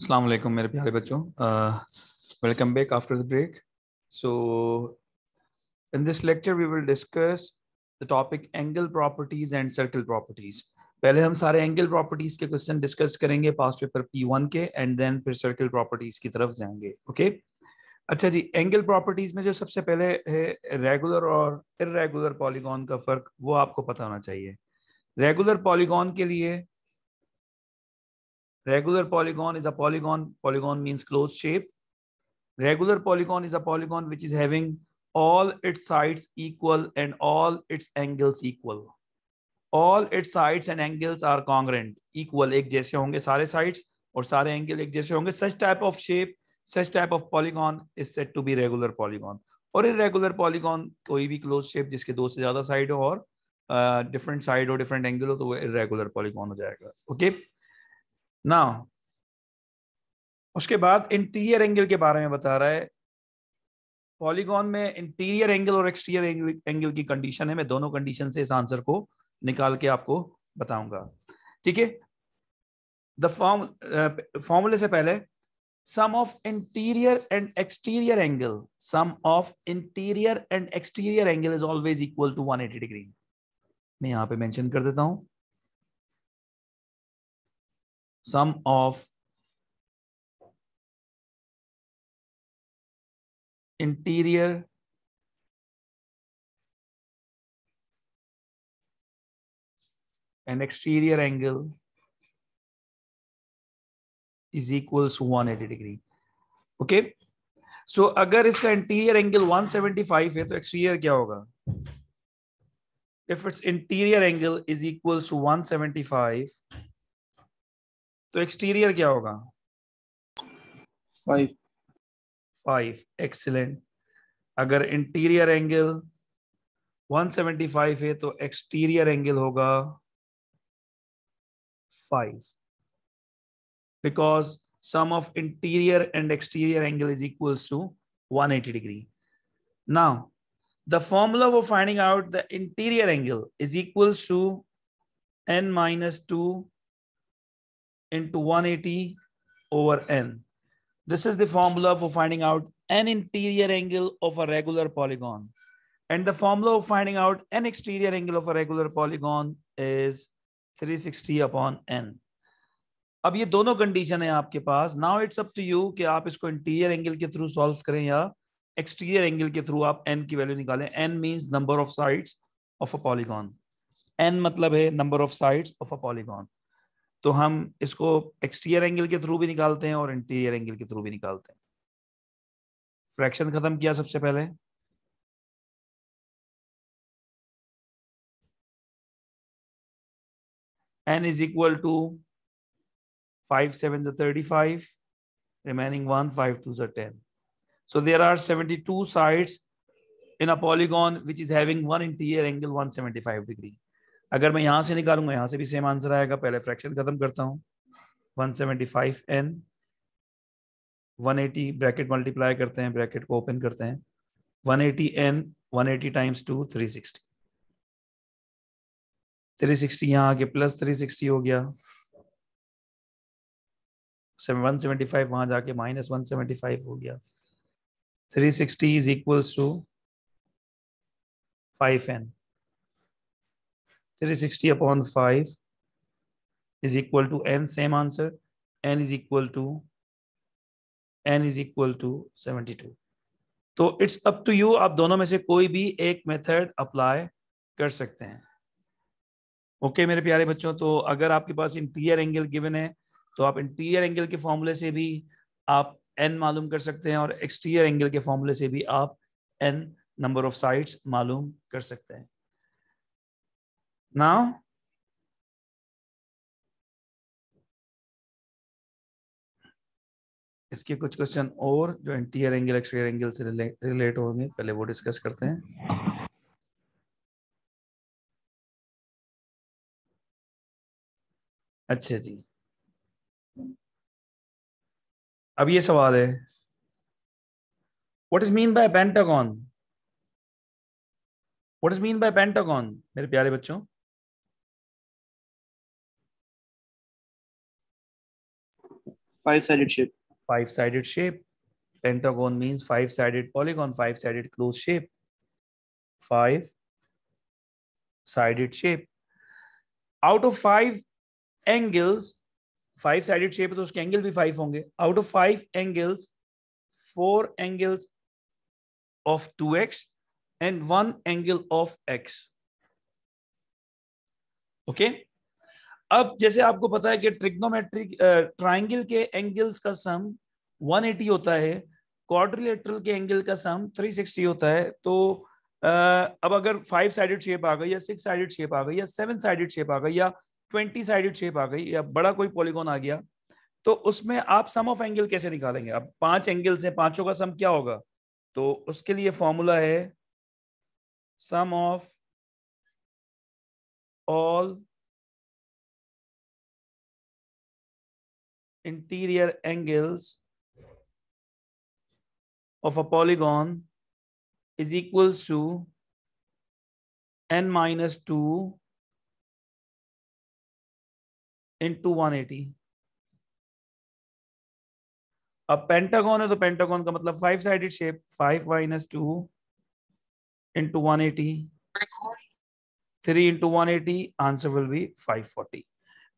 अस्सलाम वालेकुम मेरे प्यारे बच्चों welcome back after the break so in this lecture we will discuss the topic angle properties and circle properties पहले हम सारे एंगल प्रॉपर्टीज के क्वेश्चन डिस्कस करेंगे पास पेपर पी वन के एंड देन फिर सर्कल प्रॉपर्टीज की तरफ जाएंगे ओके okay? अच्छा जी एंगल प्रॉपर्टीज में जो सबसे पहले है रेगुलर और इरेगुलर पॉलीगॉन का फर्क वो आपको पता होना चाहिए रेगुलर पॉलीगॉन के लिए Regular polygon is a polygon. Polygon means closed shape. Regular polygon is a polygon which is having all its sides equal and all its angles equal. All its sides and angles are congruent, equal. ek jaise honge sare sides aur sare angle ek jaise honge Such type of shape, such type of polygon is said to be regular polygon. और irregular polygon koi bhi closed shape jiske do se zyada side ho aur different side और different angle हो तो वो irregular polygon हो जाएगा okay okay? ना उसके बाद इंटीरियर एंगल के बारे में बता रहा है पॉलीगॉन में इंटीरियर एंगल और एक्सटीरियर एंगल, एंगल की कंडीशन है मैं दोनों कंडीशन से इस आंसर को निकाल के आपको बताऊंगा ठीक है द फॉर्म फॉर्मूले से पहले sum of interior and exterior angle sum of interior and exterior angle is always equal to 180 degree मैं यहां पे मेंशन कर देता हूं sum of interior and exterior angle is equals 180 degree okay? so, agar इसका interior angle 175 है तो exterior क्या होगा इफ इट्स इंटीरियर एंगल 175 तो एक्सटीरियर क्या होगा फाइव फाइव एक्सीलेंट अगर इंटीरियर एंगल 175 है तो एक्सटीरियर एंगल होगा 5 because sum of interior and exterior angle is equal to 180 degree now the formula for finding out the interior angle is equal to n minus two into 180 over n. This is the formula for finding out an interior angle of a regular polygon. And the formula of finding out an exterior angle of a regular polygon is 360 upon n. अब ये दोनों condition है आपके पास now it's up to you कि आप इसको interior angle के थ्रू सॉल्व करें या एक्सटीरियर एंगल के थ्रू आप एन की वैल्यू निकालें n means number of sides of a polygon n मतलब है number of sides of a polygon तो हम इसको एक्सटीरियर एंगल के थ्रू भी निकालते हैं और इंटीरियर एंगल के थ्रू भी निकालते हैं फ्रैक्शन खत्म किया सबसे पहले n is equal to five seven thirty five remaining one five two जर ten so there are seventy two side in a polygon which is having one interior angle one seventy five degree अगर मैं यहां से निकालूंगा यहां से भी same answer आएगा पहले फ्रैक्शन खत्म करता हूँ 175 n 180 ब्रैकेट मल्टीप्लाई करते हैं ब्रैकेट को ओपन करते हैं 180 n 180 times two three sixty three sixty यहाँ आगे प्लस 360 हो गया 175 वहां जाके माइनस 175 हो गया 360 is equals to 5n 360 upon 5 is equal to n, same answer. n is equal to n is equal to 72. तो इट्स अप टू यू आप दोनों में से कोई भी एक मेथड अप्लाई कर सकते हैं ओके okay, मेरे प्यारे बच्चों तो अगर आपके पास इंटीरियर एंगल गिवन है तो आप इंटीरियर एंगल के फॉर्मूले से भी आप एन मालूम कर सकते हैं और एक्सटीरियर एंगल के फॉर्मूले से भी आप एन नंबर ऑफ साइड्स मालूम कर सकते हैं Now? इसके कुछ क्वेश्चन और जो इंटीरियर एंगल एक्सटीरियर एंगल से रिलेट होंगे पहले वो डिस्कस करते हैं अच्छा जी अब ये सवाल है what is mean by pentagon what is mean by pentagon मेरे प्यारे बच्चों Five-sided shape. Five-sided shape. Pentagon means five-sided polygon, five-sided closed shape. Five-sided shape. Out of five angles, five-sided shape those तो उसके angle be five Out of five angles, four angles of 2x and one angle of x. Okay. अब जैसे आपको पता है कि trigonometric triangle के angles का सम 180 होता है क्वाड्रिलेटरल के एंगल का सम 360 होता है तो अब अगर फाइव साइडेड शेप आ गई या सिक्स साइडेड शेप आ गई या सेवन साइडेड शेप आ गई या ट्वेंटी साइडेड शेप आ गई या बड़ा कोई पॉलीगोन आ गया तो उसमें आप सम ऑफ एंगल कैसे निकालेंगे अब पांच एंगल्स हैं पांचों का सम क्या होगा तो उसके लिए फॉर्मूला है sum of all interior angles of a polygon is equal to n minus 2 into 180. A pentagon is a pentagon, five sided shape, 5 minus 2 into 180. 3 into 180, answer will be 540.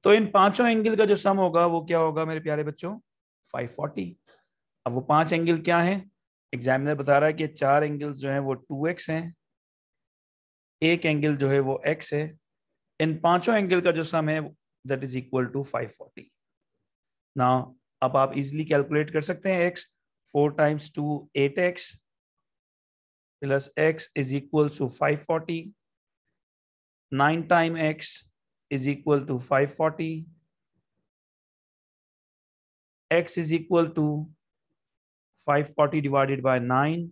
तो इन पांचों एंगल का जो सम होगा वो क्या होगा मेरे प्यारे बच्चों 540 अब वो पांच एंगल क्या है एग्जामिनर बता रहा है कि चार एंगल्स जो हैं वो 2x हैं एक एंगल जो है वो x है इन पांचों एंगल का जो सम है दैट इज इक्वल टू 540 ना अब आप इजीली कैलकुलेट कर सकते हैं x four times two eight x plus x is equal to five forty nine time x is equal to 540. X is equal to 540 divided by 9.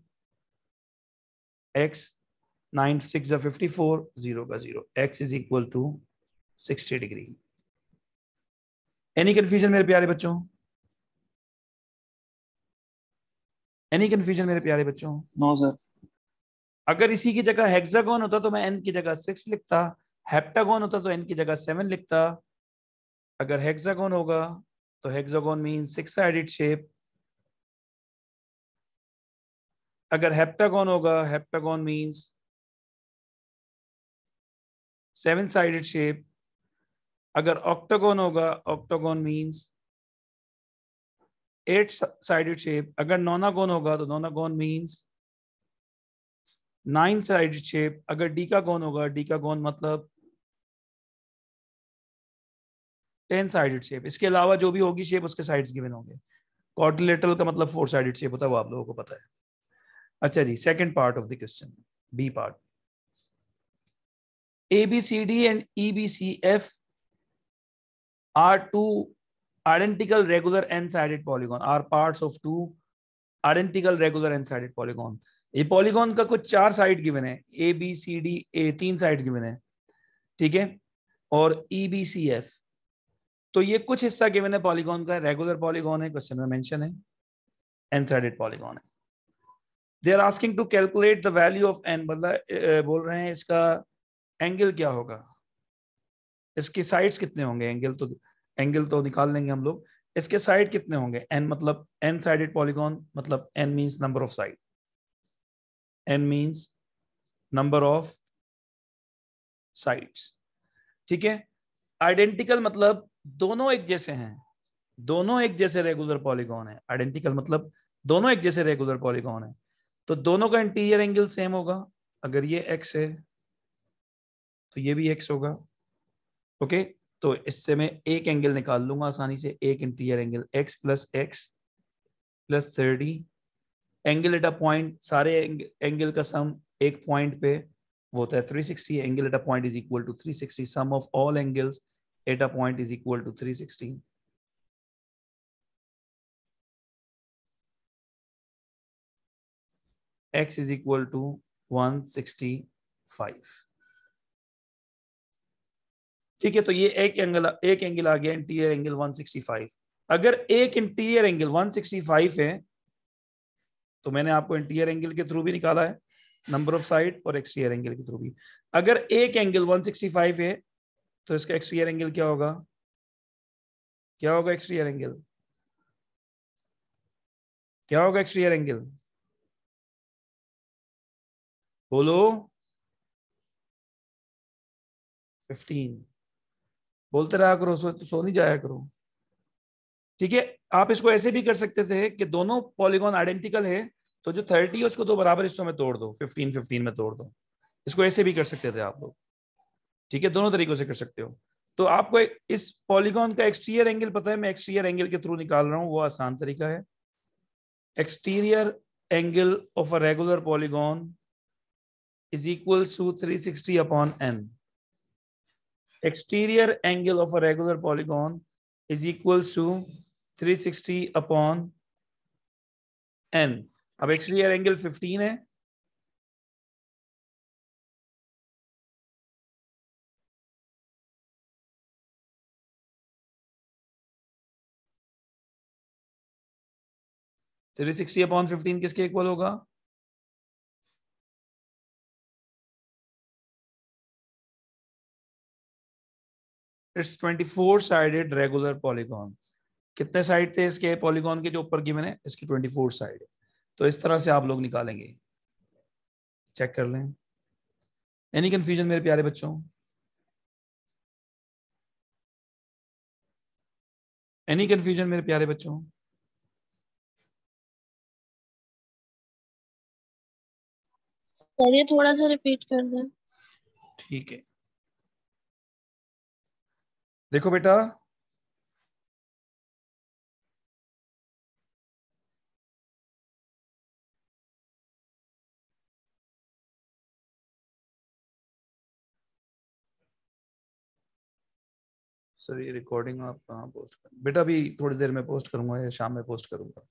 X, 9, 6 are 54, 0 by 0. X is equal to 60 degree. Any confusion mere pyare bachcho any confusion mere pyare bachcho no, sir अगर इसी की जगह hexagon होता तो मैं N की जगह six लिखता हेप्टागोन होता तो एन की जगह सेवन लिखता अगर हेक्सागोन होगा तो hexagon mean six sided shape अगर हेप्टागोन होगा heptagon means seven sided shape अगर ऑक्टागोन होगा octagon means eight sided shape अगर नोनागोन होगा तो nonagon means nine sided shape अगर डीकागोन होगा डीकागोन मतलब टेन साइडेड शेप इसके अलावा जो भी होगी शेप उसके साइड्स गिवन होंगे कॉर्डिलेटरल का मतलब फोर साइडेड शेप होता है वो आप लोगों को पता है अच्छा जी second part of the question B part A B C D and E B C F are two identical regular n sided polygon are part of two identical regular n sided polygon ये polygon का कुछ चार side given है A B C D A तीन side given है ठीक है और ई बी सी एफ तो ये कुछ हिस्सा गिवन है पॉलीगॉन का रेगुलर पॉलीगॉन है क्वेश्चन में मेंशन है एन थ्रेडेड पॉलीगॉन है they are asking to calculate the value of n मतलब बोल रहे हैं इसका एंगल क्या होगा इसकी साइड्स कितने होंगे एंगल तो एंगल तो निकाल लेंगे हम लोग इसके साइड कितने होंगे एन मतलब एन साइडेड पॉलीगॉन मतलब n means number of side n means number of sides ठीक है आइडेंटिकल मतलब दोनों एक जैसे हैं दोनों एक जैसे रेगुलर पॉलीगॉन है आइडेंटिकल मतलब दोनों एक जैसे रेगुलर पॉलीगॉन है तो दोनों का इंटीरियर एंगल सेम होगा अगर ये एक्स है तो ये भी एक्स होगा ओके तो इससे मैं एक एंगल निकाल लूंगा आसानी से एक interior angle x plus x plus thirty angle at a point सारे एंगल का सम एक पॉइंट पे वो होता है sixty angle at a point is equal to sixty sum of all angles eta point is equal to 316. X is equal to 165. ठीक है तो ये एक एंगल एक एंगल आ गया इंटीरियर एंगल 165 अगर एक इंटीरियर एंगल 165 है तो मैंने आपको इंटीरियर एंगल के थ्रू भी निकाला है नंबर ऑफ साइड और एक्सटीरियर एंगल के थ्रू भी अगर एक एंगल 165 है तो इसका एक्सटीरियर एंगल क्या होगा क्या होगा एक्सटीरियर एंगल क्या होगा एक्सटीरियर एंगल बोलो फिफ्टीन बोलते रहा करो सो, सो नहीं जाया करो ठीक है आप इसको ऐसे भी कर सकते थे कि दोनों पॉलीगॉन आइडेंटिकल है तो जो थर्टी है उसको दो बराबर हिस्सों में तोड़ दो फिफ्टीन फिफ्टीन में तोड़ दो इसको ऐसे भी कर सकते थे आप लोग ठीक है दोनों तरीकों से कर सकते हो तो आपको इस पॉलीगॉन का एक्सटीरियर एंगल पता है मैं एक्सटीरियर एंगल के थ्रू निकाल रहा हूं वो आसान तरीका है exterior angle of a regular polygon is three sixty 360 n exterior angle of a regular polygon is equal to three 360 upon n अब एक्सटीरियर एंगल 15 है थ्री सिक्सटी अपॉन फिफ्टीन किसके इक्वल होगा it's twenty four sided regular polygon कितने side थे इसके polygon के जो ऊपर गिवन है इसकी ट्वेंटी फोर साइड तो इस तरह से आप लोग निकालेंगे चेक कर लें एनी कंफ्यूजन मेरे प्यारे बच्चों एनी कंफ्यूजन मेरे प्यारे बच्चों सर थोड़ा सा रिपीट कर दें ठीक है देखो बेटा सर ये रिकॉर्डिंग आप कहाँ पोस्ट कर बेटा अभी थोड़ी देर में पोस्ट करूंगा या शाम में पोस्ट करूंगा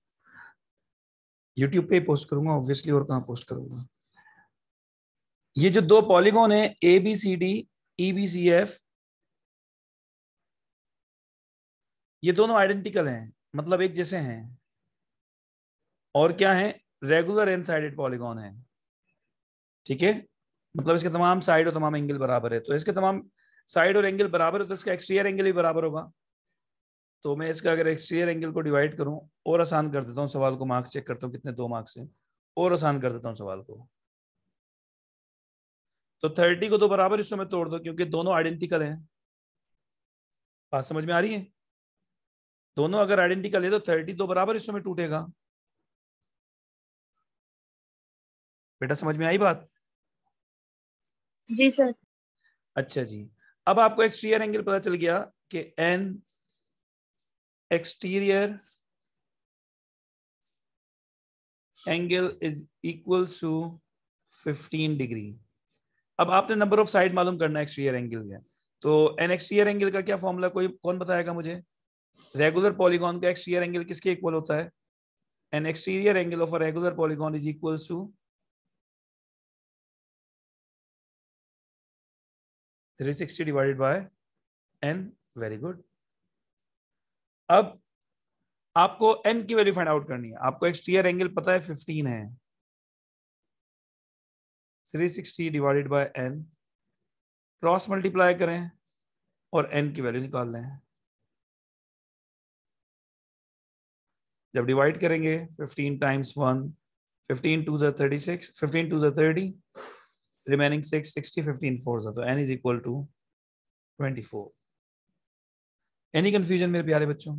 यूट्यूब पे ही पोस्ट करूंगा ऑब्वियसली और कहाँ पोस्ट करूंगा ये जो दो पॉलीगोन है A B C D E B C F ये दोनों आइडेंटिकल हैं मतलब एक जैसे हैं और क्या है रेगुलर एन साइडेड पॉलीगोन है ठीक है मतलब इसके तमाम साइड और तमाम एंगल बराबर है तो इसके तमाम साइड और एंगल बराबर है तो इसका एक्सटीरियर एंगल भी बराबर होगा तो मैं इसका अगर एक्सटीरियर एंगल को डिवाइड करूं और आसान कर देता हूं सवाल को मार्क्स चेक करता हूं कितने दो मार्क्स हैं और आसान कर देता हूं सवाल को तो थर्टी को तो बराबर इस समय तोड़ दो क्योंकि दोनों आइडेंटिकल हैं बात समझ में आ रही है दोनों अगर आइडेंटिकल है तो थर्टी तो बराबर इस समय टूटेगा बेटा समझ में आई बात जी सर अच्छा जी अब आपको एक्सटीरियर एंगल पता चल गया कि n exterior angle is equal to 15 degree अब आपने नंबर ऑफ साइड मालूम करना है एक्सटीरियर एंगल का तो एन एक्सटीरियर एंगल का क्या फॉर्मूला कोई कौन बताएगा मुझे रेगुलर पॉलीगॉन का एक्सटीरियर एंगल किसके इक्वल होता है n exterior angle of a regular polygon is equal to three sixty divided by n very good अब आपको एन की वैल्यू फाइंड आउट करनी है आपको एक्सटीरियर एंगल पता है फिफ्टीन है 360 divided by n cross multiply करें और एन की वैल्यू निकाल लें जब डिवाइड करेंगे 15 times one 15 two thirty six fifteen two जै thirty remaining six sixty fifteen four ज़ा तो is equal to twenty four any confusion मेरे प्यारे बच्चों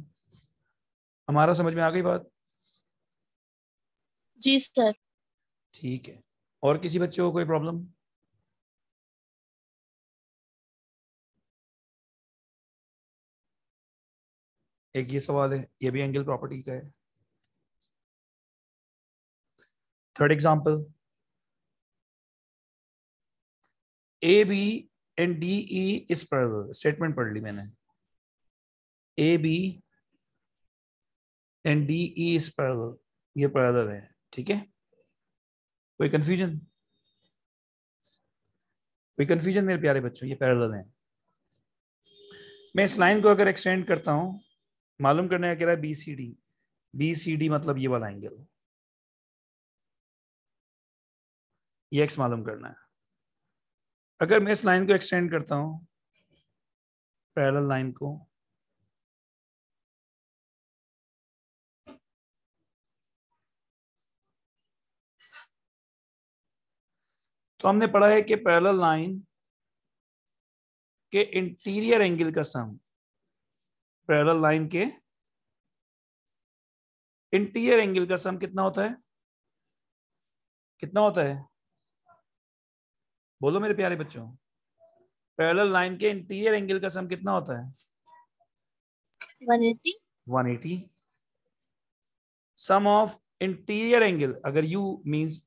हमारा समझ में आ गई बात जी सर ठीक है और किसी बच्चे को कोई प्रॉब्लम एक ये सवाल है ये भी एंगल प्रॉपर्टी का है third example A B and D E इस पर स्टेटमेंट पढ़ ली मैंने A B and D E इस पर ये पर्दर है ठीक है कोई कंफ्यूजन कोई कंफ्यूजन मेरे प्यारे बच्चों ये पैरल है मैं इस लाइन को अगर एक्सटेंड करता हूं मालूम करने का कह रहा है B C D B C D मतलब ये वाला एंगल ये एक्स मालूम करना है अगर मैं इस लाइन को एक्सटेंड करता हूं पैरल लाइन को तो हमने पढ़ा है कि पैरेलल लाइन के इंटीरियर एंगल का सम पैरेलल लाइन के इंटीरियर एंगल का सम कितना होता है कितना होता है बोलो मेरे प्यारे बच्चों पैरेलल लाइन के इंटीरियर एंगल का सम कितना होता है 180 180 सम ऑफ इंटीरियर एंगल अगर यू मींस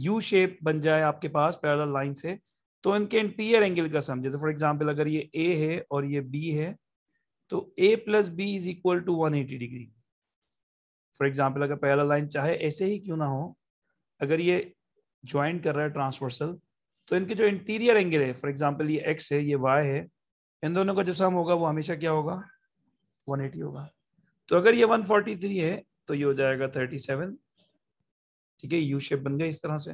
यू शेप बन जाए आपके पास पैरल लाइन से तो इनके इंटीरियर एंगल का सम जैसे फॉर एग्जाम्पल अगर ये ए है और ये बी है तो A plus B is equal to one eighty degree for example अगर पैरल लाइन चाहे ऐसे ही क्यों ना हो अगर ये ज्वाइन कर रहा है ट्रांसवर्सल तो इनके जो इंटीरियर एंगल है फॉर एग्जाम्पल ये एक्स है ये वाई है इन दोनों का जो सम होगा वो हमेशा क्या होगा 180 होगा तो अगर ये 143 है तो ये हो जाएगा सेवन ठीक है यू शेप बन गया इस तरह से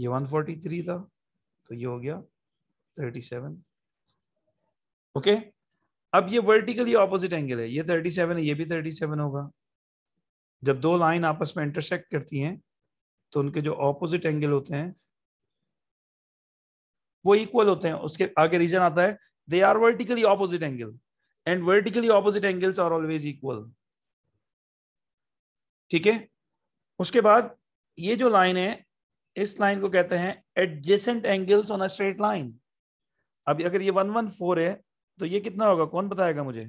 ये 143 था तो ये हो गया 37 ओके अब ये वर्टिकली ऑपोजिट एंगल है ये 37 है ये भी 37 होगा जब दो लाइन आपस में इंटरसेक्ट करती हैं तो उनके जो ऑपोजिट एंगल होते हैं वो इक्वल होते हैं उसके आगे रीजन आता है they are vertically opposite angle and vertically opposite angles are always equal ठीक है उसके बाद ये जो लाइन है इस लाइन को कहते हैं adjacent angles on a straight line अभी अगर ये वन वन फोर है तो ये कितना होगा कौन बताएगा मुझे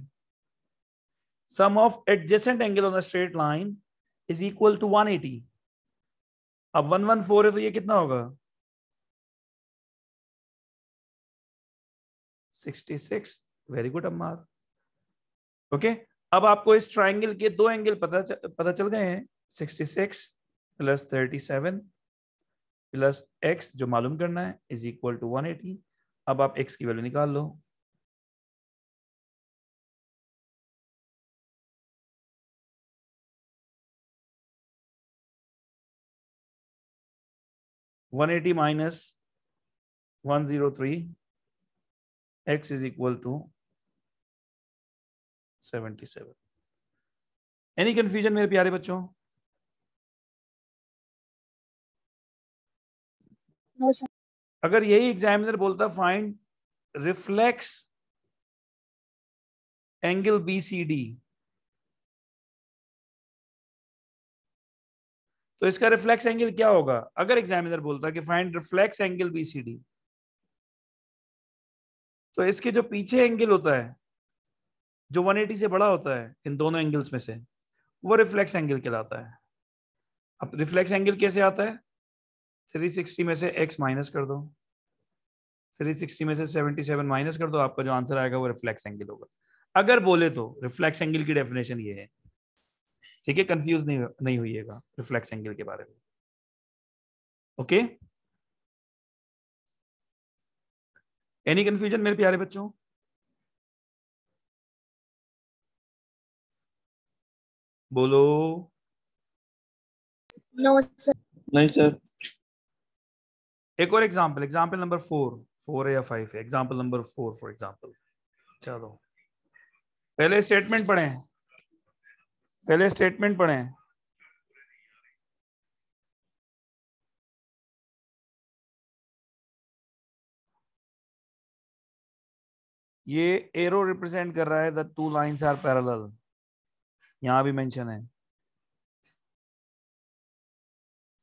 sum of adjacent angle on a straight line is equal to one eighty अब वन वन फोर है तो ये कितना होगा सिक्सटी सिक्स वेरी गुड अम्मा ओके अब आपको इस ट्राइंगल के दो एंगल पता चल, पता चल गए हैं 66 प्लस 37 प्लस एक्स जो मालूम करना है इज इक्वल टू 180 अब आप एक्स की वैल्यू निकाल लो one eighty minus one zero three x is equal to seventy seven any confusion मेरे प्यारे बच्चों no, अगर यही एग्जामिनर बोलता find reflex angle B C D तो इसका रिफ्लेक्स एंगल क्या होगा अगर एग्जामिनर बोलता कि find reflex angle B C D तो इसके जो पीछे एंगल होता है जो 180 से बड़ा होता है इन दोनों एंगल्स में से वो रिफ्लेक्स एंगल कहलाता है अब रिफ्लेक्स एंगल कैसे आता है 360 में से x माइनस कर दो 360 में से 77 माइनस कर दो आपका जो आंसर आएगा वो रिफ्लेक्स एंगल होगा अगर बोले तो रिफ्लेक्स एंगल की डेफिनेशन ये है ठीक है कंफ्यूज नहीं नहीं हुईगा रिफ्लेक्स एंगल के बारे में ओके एनी कंफ्यूजन मेरे प्यारे बच्चों बोलो नो सर नहीं सर एक और example example number four four या five example number four for example चलो पहले स्टेटमेंट पढ़े पहले स्टेटमेंट पढ़े ये एरो रिप्रेजेंट कर रहा है the two lines are parallel यहाँ भी मेंशन है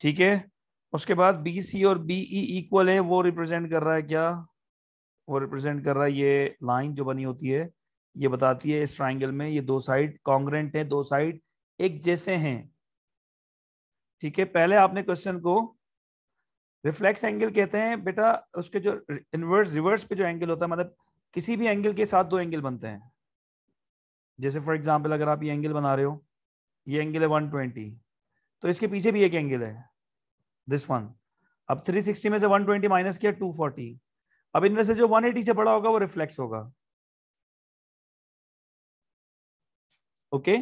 ठीक है उसके बाद बी सी और बी ई इक्वल है वो रिप्रेजेंट कर रहा है क्या वो रिप्रेजेंट कर रहा है ये लाइन जो बनी होती है ये बताती है इस ट्राइंगल में ये दो साइड कॉन्ग्रेंट है दो साइड एक जैसे हैं ठीक है पहले आपने क्वेश्चन को रिफ्लेक्स एंगल कहते हैं बेटा उसके जो इनवर्स रिवर्स पे जो एंगल होता है मतलब किसी भी एंगल के साथ दो एंगल बनते हैं जैसे फॉर एग्जाम्पल अगर आप ये एंगल बना रहे हो ये एंगल है 120 तो इसके पीछे भी एक एंगल है दिस वन अब 360 में से 120 ट्वेंटी माइनस किया फोर्टी अब इनमें से जो 180 से बड़ा होगा वो रिफ्लेक्स होगा ओके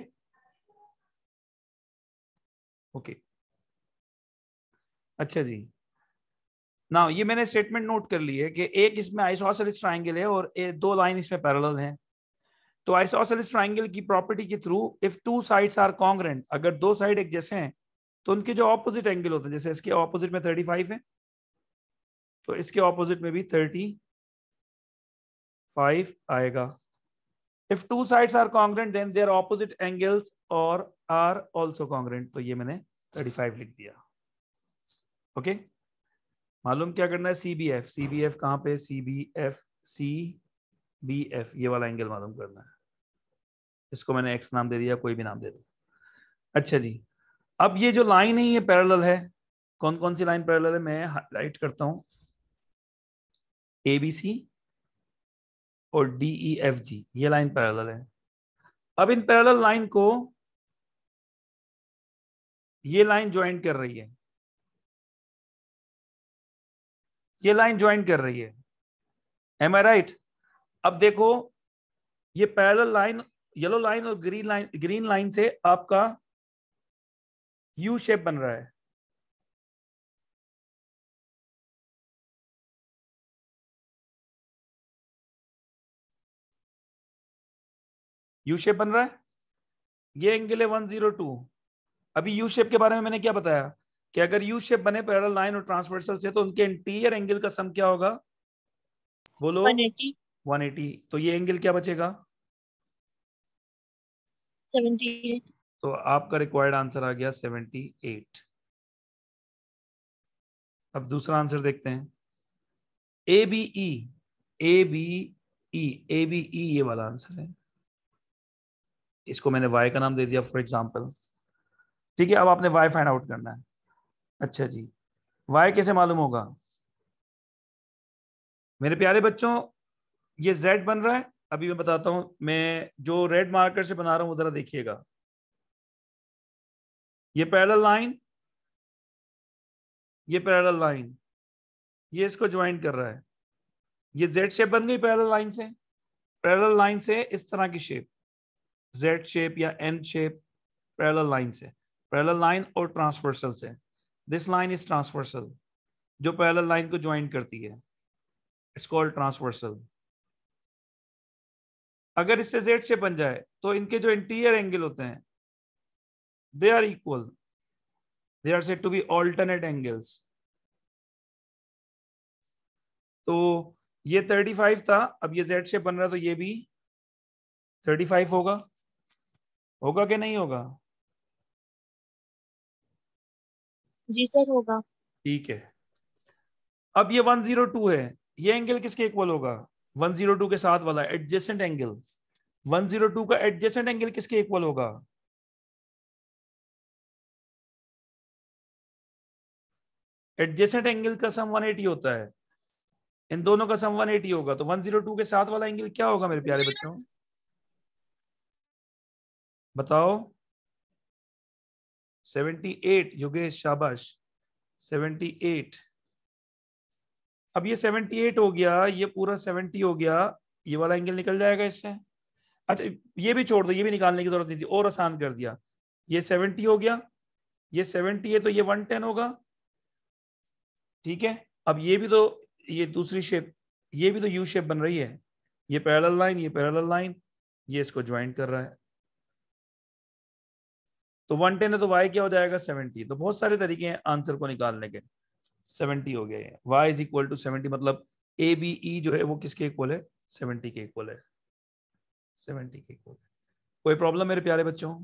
ओके अच्छा जी ना ये मैंने स्टेटमेंट नोट कर ली है कि एक इसमें आइसोसेलिस ट्राइंगल है और ए, दो लाइन इसमें पैरेलल हैं तो आइसोसेलिस ट्राइंगल की प्रॉपर्टी के through if two sides are congruent अगर दो साइड एक जैसे हैं तो उनके जो ऑपोजिट एंगल होते हैं जैसे इसके ऑपोजिट में थर्टी फाइव है तो इसके ऑपोजिट में भी थर्टी फाइव आएगा if two sides are congruent then their opposite angles और आर ऑल्सो कॉन्ग्रेंट तो ये मैंने थर्टी फाइव लिख दिया ओके okay? मालूम क्या करना है C B F C B F कहां पे C B F C B F ये वाला एंगल मालूम करना है इसको मैंने एक्स नाम दे दिया कोई भी नाम दे दिया अच्छा जी अब ये जो लाइन है ये पैरेलल है कौन कौन सी लाइन पैरेलल है मैं हाईलाइट करता हूं ए बी सी और डी ई एफ जी ये लाइन पैरेलल है अब इन पैरेलल लाइन को ये लाइन ज्वाइन कर रही है ये लाइन ज्वाइन कर रही है एम आई राइट अब देखो ये पैरेलल लाइन येलो लाइन और ग्रीन लाइन ग्रीन लाइन से आपका यू शेप बन रहा है यू शेप बन रहा है ये एंगल है वन जीरो टू अभी यू शेप के बारे में मैंने क्या बताया कि अगर यू शेप बने पैरल लाइन और ट्रांसवर्सल से तो उनके इंटीरियर एंगल का सम क्या होगा बोलो 180 180 तो ये एंगल क्या बचेगा 78 तो आपका रिक्वायर्ड आंसर आ गया 78 अब दूसरा आंसर देखते हैं A B E A B E A B E ये वाला आंसर है इसको मैंने वाई का नाम दे दिया फॉर एग्जाम्पल ठीक है अब आपने वाई फाइंड आउट करना है अच्छा जी वाई कैसे मालूम होगा मेरे प्यारे बच्चों ये जेड बन रहा है अभी मैं बताता हूं मैं जो रेड मार्कर से बना रहा हूँ जरा देखिएगा ये पैरल लाइन ये पैरल लाइन ये इसको ज्वाइन कर रहा है ये जेड शेप बन गई पैरल लाइन से पैरल लाइन से इस तरह की शेप जेड शेप या एन शेप पैरल लाइन से पैरल लाइन और ट्रांसवर्सल से दिस लाइन इज ट्रांसवर्सल जो पैरल लाइन को ज्वाइन करती है इट्स कॉल्ड ट्रांसवर्सल अगर इससे जेड से बन जाए तो इनके जो इंटीरियर एंगल होते हैं they are equal they are set to be alternate angles तो ये 35 था अब ये जेड से बन रहा तो ये भी 35 होगा होगा कि नहीं होगा जी सर होगा ठीक है अब ये 102 है ये एंगल किसके इक्वल होगा 102 के साथ वाला एडजेसेंट एंगल 102 का एडजेसेंट एंगल किसके इक्वल होगा एडजेसेंट एंगल का सम 180 होता है इन दोनों का सम 180 होगा तो 102 के साथ वाला एंगल क्या होगा मेरे प्यारे बच्चों बताओ 78 योगेश शाबाश 78 अब ये 78 हो गया ये पूरा 70 हो गया ये वाला एंगल निकल जाएगा इससे अच्छा ये भी छोड़ दो ये भी निकालने की जरूरत नहीं थी और आसान कर दिया ये 70 हो गया ये 70 है तो ये 110 होगा ठीक है अब ये भी तो ये दूसरी शेप ये भी तो यू शेप बन रही है ये पैरल लाइन ये पैरल लाइन ये इसको ज्वाइन कर रहा है तो वन टेन है तो वाई क्या हो जाएगा सेवेंटी तो बहुत सारे तरीके हैं आंसर को निकालने के सेवेंटी हो गया है Y is equal to seventy मतलब ए बी ई जो है वो किसके इक्वल है सेवेंटी के इक्वल है सेवेंटी के इक्वल कोई प्रॉब्लम मेरे प्यारे बच्चों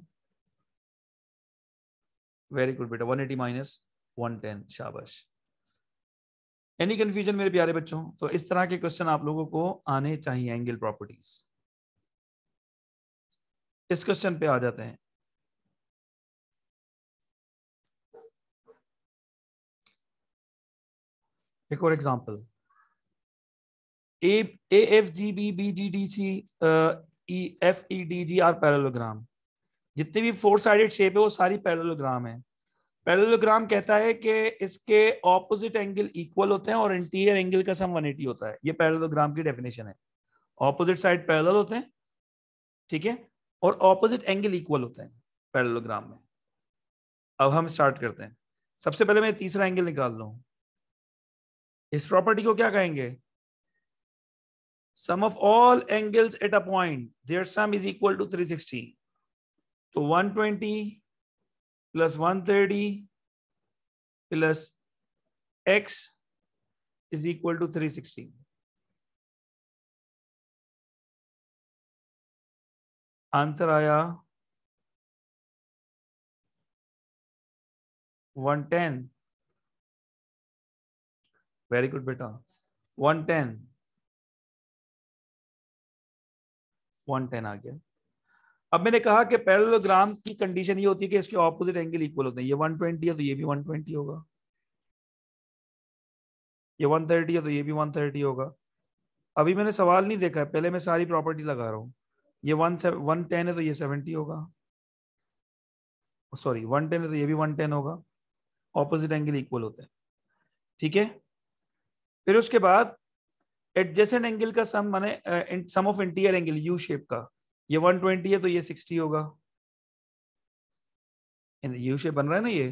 वेरी गुड बेटा one eighty minus one ten शाबाश एनी कंफ्यूजन मेरे प्यारे बच्चों तो इस तरह के क्वेश्चन आप लोगों को आने चाहिए एंगल प्रॉपर्टीज इस क्वेश्चन पे आ जाते हैं एक और example A F G B B G D C E F E D G are parallelogram जितने भी फोर साइडेड शेप है वो सारी पैरेललोग्राम है पैरेललोग्राम कहता है कि इसके ऑपोजिट एंगल इक्वल होते हैं और इंटीरियर एंगल का सम 180 होता है ये पैरेललोग्राम की डेफिनेशन है ऑपोजिट साइड पैरेलल होते हैं ठीक है और ऑपोजिट एंगल इक्वल होते हैं पैरेललोग्राम में अब हम स्टार्ट करते हैं सबसे पहले मैं तीसरा एंगल निकाल रहा इस प्रॉपर्टी को क्या कहेंगे sum of all angles at a point their sum is equal to 360 तो 120 plus one plus x is equal to 360 answer आया 110 वेरी गुड बेटा वन टेन वन टेन आ गया अब मैंने कहा कि पैरलोग्राम की कंडीशन ये होती है कि इसके ऑपोजिट एंगल इक्वल होते हैं ये वन ट्वेंटी है तो ये भी ट्वेंटी होगा ये वन थर्टी है तो ये भी वन थर्टी होगा अभी मैंने सवाल नहीं देखा है पहले मैं सारी प्रॉपर्टी लगा रहा हूँ ये वन वन टेन है तो ये सेवेंटी होगा सॉरी वन टेन है तो ये भी वन टेन होगा ऑपोजिट एंगल इक्वल होते हैं ठीक है फिर उसके बाद एडजेसेंट एंगल का सम माने sum of interior angle U shape का ये 120 है तो ये 60 होगा इन यू शेप बन रहा है ना ये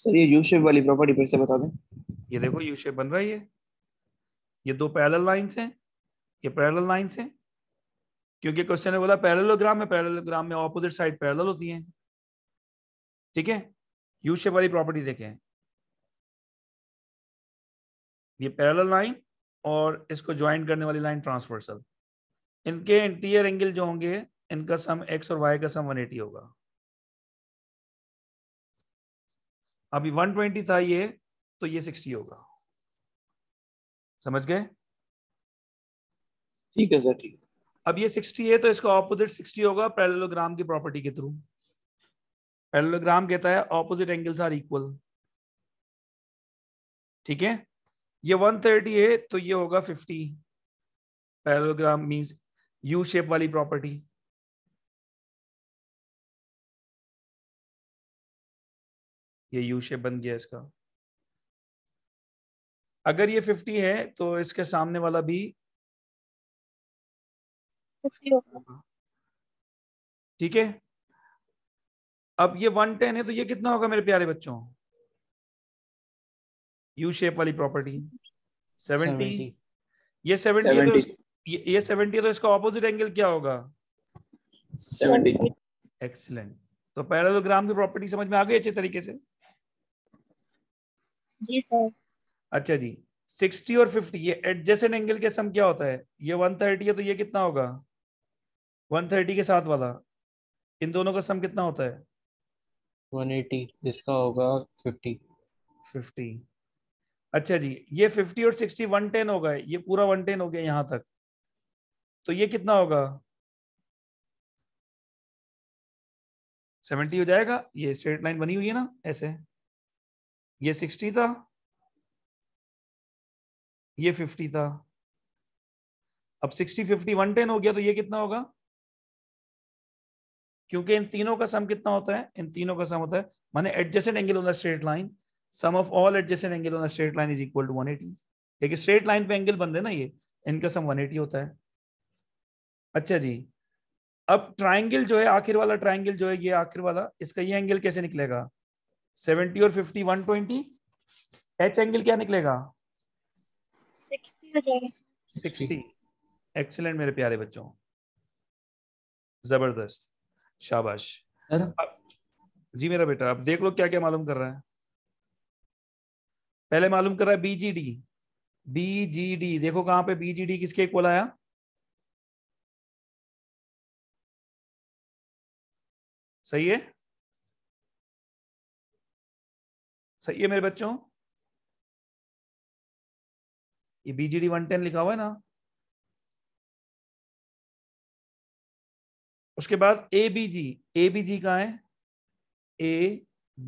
सर ये यू शेप वाली प्रॉपर्टी फिर से बता दें ये देखो यू शेप बन रहा है ये ये दो पैरेलल लाइंस हैं ये पैरेलल लाइंस हैं क्योंकि क्वेश्चन ने बोला पैरेललोग्राम में पैरेललोग्राम में ऑपोजिट साइड पैरेलल होती हैं ठीक है यू शेप वाली प्रॉपर्टी देखें ये पैरेलल लाइन और इसको ज्वाइन करने वाली लाइन ट्रांसवर्सल इनके इंटीरियर एंगल जो होंगे इनका सम एक्स और वाई का सम 180 होगा अभी 120 था ये तो ये 60 होगा समझ गए ठीक है सर ठीक अब ये 60 है तो इसका ऑपोजिट 60 होगा पैरेललोग्राम की प्रॉपर्टी के थ्रू पैरेललोग्राम कहता है ऑपोजिट एंगल्स आर इक्वल ठीक है ये 130 है तो ये होगा 50 पैरोग्राम मींस यू शेप वाली प्रॉपर्टी ये यू शेप बन गया इसका अगर ये 50 है तो इसके सामने वाला भी होगा ठीक है अब ये 110 है तो ये कितना होगा मेरे प्यारे बच्चों यू शेप वाली प्रॉपर्टी सेवेंटी ये सेवेंटी तो ये, सेवेंटी तो इसका ऑपोजिट एंगल क्या होगा सेवेंटी एक्सीलेंट तो पैरेललोग्राम की प्रॉपर्टी समझ में आ गई अच्छे तरीके से जी सर अच्छा जी सिक्सटी और फिफ्टी ये एडजेसेंट एंगल के सम क्या होता है ये वन थर्टी है तो ये कितना होगा वन थर्टी के साथ वाला इन दोनों का सम कितना होता है 180, इसका होगा 50. 50. अच्छा जी ये फिफ्टी और सिक्सटी वन टेन हो गए ये पूरा वन टेन हो गया यहां तक तो ये कितना होगा सेवेंटी हो जाएगा ये स्ट्रेट लाइन बनी हुई है ना ऐसे ये सिक्सटी था ये फिफ्टी था अब सिक्सटी फिफ्टी वन टेन हो गया तो ये कितना होगा क्योंकि इन तीनों का सम कितना होता है इन तीनों का सम होता है माने adjusted angle on the straight line sum of all adjacent angle on straight line is equal to 180 एक स्ट्रेट लाइन पे एंगल बनते हैं ना ये इनका सम 180 होता है अच्छा जी अब ट्राइंगल जो है आखिर वाला ट्राइंगल जो है ये आखिर वाला इसका ये एंगल कैसे निकलेगा 70 और 50 120 एच एंगल क्या निकलेगा 60 60 एक्सीलेंट मेरे प्यारे बच्चों जबरदस्त शाबाश जी मेरा बेटा अब देख लो क्या क्या मालूम कर रहा है पहले मालूम कर रहा है बीजीडी बीजीडी देखो कहां पे बीजीडी किसके इक्वल आया सही है सही है मेरे बच्चों ये बीजीडी वन टेन लिखा हुआ है ना उसके बाद ए बी जी ए बी जी है A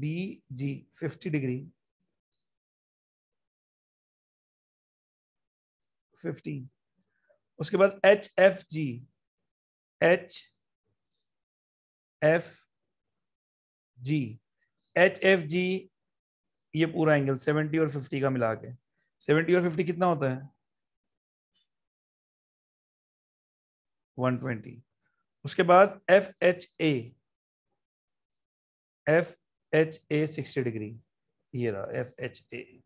B G fifty degree fifteen उसके बाद H F G H F G H F G ये पूरा एंगल सेवेंटी और फिफ्टी का मिला के सेवेंटी और फिफ्टी कितना होता है वन ट्वेंटी उसके बाद F H A F H A sixty degree ये रहा एफ एच ए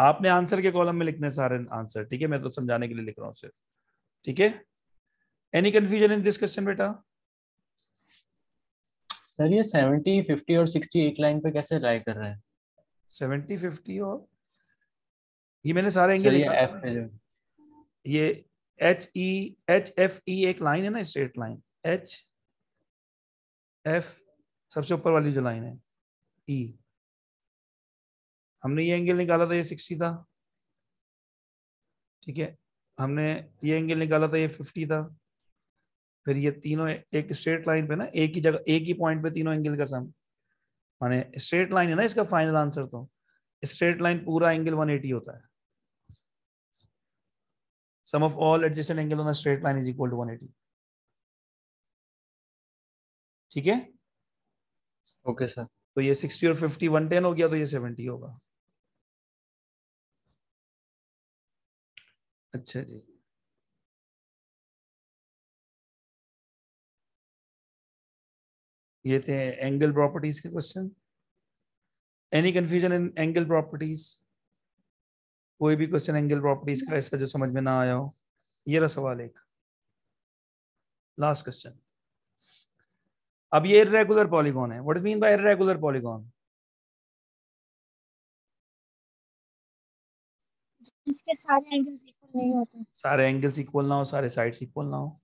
आपने आंसर के कॉलम में लिखने सारे आंसर ठीक है मैं तो समझाने के लिए लिख रहा हूं सिर्फ ठीक है any confusion in this question बेटा सर ये 70 50 और 60 एक लाइन पे कैसे लाई कर रहे हैं 70 50 और ये मैंने सारे एंगल ये H E H F E एक लाइन है ना स्ट्रेट लाइन एच एफ सबसे ऊपर वाली जो लाइन है ई e. हमने ये एंगल निकाला था ये सिक्सटी था ठीक है हमने ये एंगल निकाला था ये फिफ्टी था फिर ये तीनों एक स्ट्रेट लाइन पे ना एक ही जगह एक ही पॉइंट पे तीनों एंगल का सम माने स्ट्रेट लाइन है ना इसका फाइनल आंसर तो स्ट्रेट लाइन पूरा एंगल 180 होता है sum of all adjusted angle on straight line is equal to 180 ठीक है ओके सर तो ये 60 और 50 110 हो गया तो ये 70 होगा अच्छा जी ये थे एंगल प्रॉपर्टीज के question any confusion in angle properties कोई भी क्वेश्चन एंगल प्रॉपर्टीज का ऐसा जो समझ में ना आया हो ये रहा सवाल एक लास्ट क्वेश्चन अब ये इरेगुलर पॉलीगॉन है what is mean by irregular polygon इसके सारे एंगल्स सारे एंगल्स इक्वल ना हो सारे साइड्स इक्वल ना हो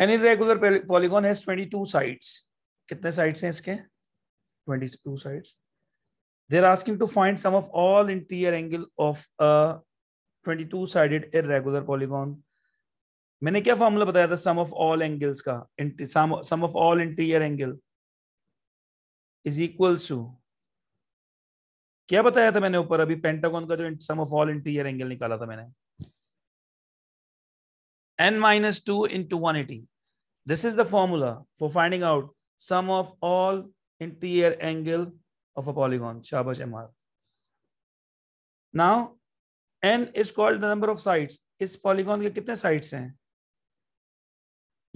any regular polygon has 22 sides कितने साइड्स हैं इसके 22 sides they are asking to find sum of all interior angle of a 22 sided irregular polygon मैंने क्या फार्मूला बताया था सम ऑफ ऑल एंगल्स का sum of all interior angle is equals to क्या बताया था मैंने ऊपर अभी पेंटागॉन का जो sum of all interior angle निकाला था मैंने N minus two into one eighty this is the formula for finding out sum of all interior angle of a polygon शाबाश M R now N is called the number of sides इस polygon के कितने sides हैं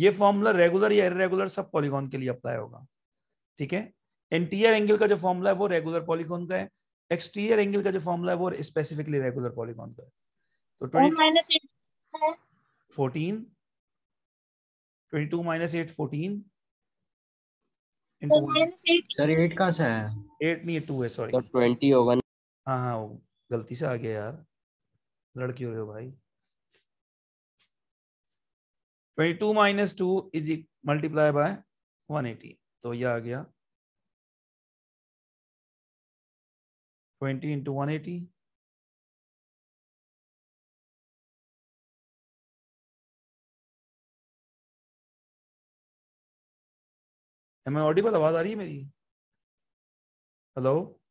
ये formula regular या irregular सब polygon के लिए अप्लाई होगा ठीक है इंटीरियर एंगल का जो फॉर्मूला है वो रेगुलर पॉलीगॉन का है एक्सटीरियर एंगल का जो फॉर्मूला है वो स्पेसिफिकली रेगुलर पॉलीगॉन का है तो twenty minus eight fourteen sir eight कहाँ से है एट नहीं टू है सॉरी तो ट्वेंटी होगा हाँ हाँ गलती से आ गया यार लड़की हो रहे हो भाई twenty two minus two is multiply by one eighty तो ये आ गया 20 into 180. मैं ऑडिबल आवाज आ रही है मेरी हेलो